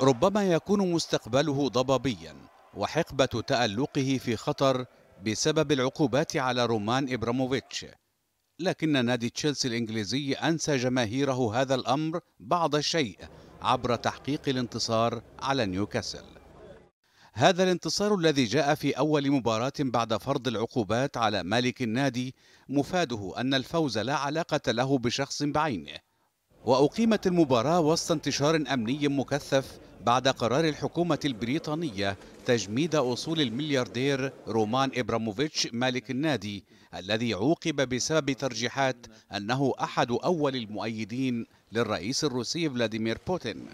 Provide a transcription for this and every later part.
ربما يكون مستقبله ضبابيا وحقبة تألقه في خطر بسبب العقوبات على رومان إبراموفيتش لكن نادي تشيلسي الإنجليزي أنسى جماهيره هذا الأمر بعض الشيء عبر تحقيق الانتصار على نيوكاسل هذا الانتصار الذي جاء في أول مباراة بعد فرض العقوبات على مالك النادي مفاده أن الفوز لا علاقة له بشخص بعينه وأقيمت المباراة وسط انتشار أمني مكثف بعد قرار الحكومة البريطانية تجميد أصول الملياردير رومان إبراموفيتش مالك النادي الذي عوقب بسبب ترجيحات أنه أحد أول المؤيدين للرئيس الروسي فلاديمير بوتين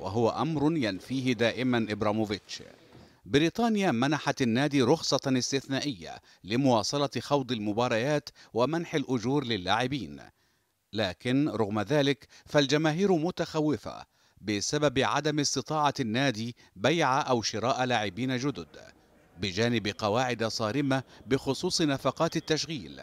وهو أمر ينفيه دائما إبراموفيتش بريطانيا منحت النادي رخصة استثنائية لمواصلة خوض المباريات ومنح الأجور للاعبين لكن رغم ذلك فالجماهير متخوفة بسبب عدم استطاعة النادي بيع أو شراء لاعبين جدد بجانب قواعد صارمة بخصوص نفقات التشغيل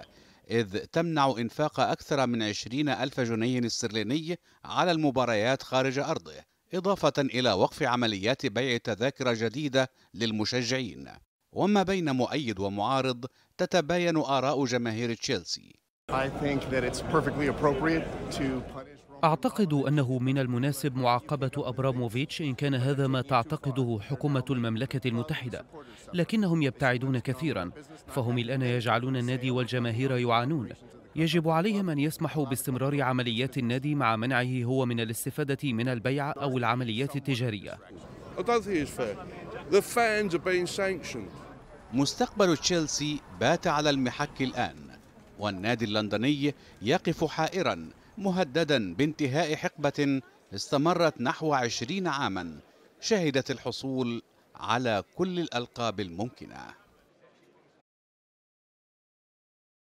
إذ تمنع إنفاق أكثر من 20 ألف جنيه استرليني على المباريات خارج أرضه إضافة إلى وقف عمليات بيع تذاكر جديدة للمشجعين وما بين مؤيد ومعارض تتباين آراء جماهير تشيلسي أعتقد أنه من المناسب معاقبة أبراموفيتش إن كان هذا ما تعتقده حكومة المملكة المتحدة لكنهم يبتعدون كثيرا فهم الآن يجعلون النادي والجماهير يعانون يجب عليهم أن يسمحوا باستمرار عمليات النادي مع منعه هو من الاستفادة من البيع أو العمليات التجارية مستقبل تشيلسي بات على المحك الآن والنادي اللندني يقف حائرا مهددا بانتهاء حقبة استمرت نحو عشرين عاما شهدت الحصول على كل الألقاب الممكنة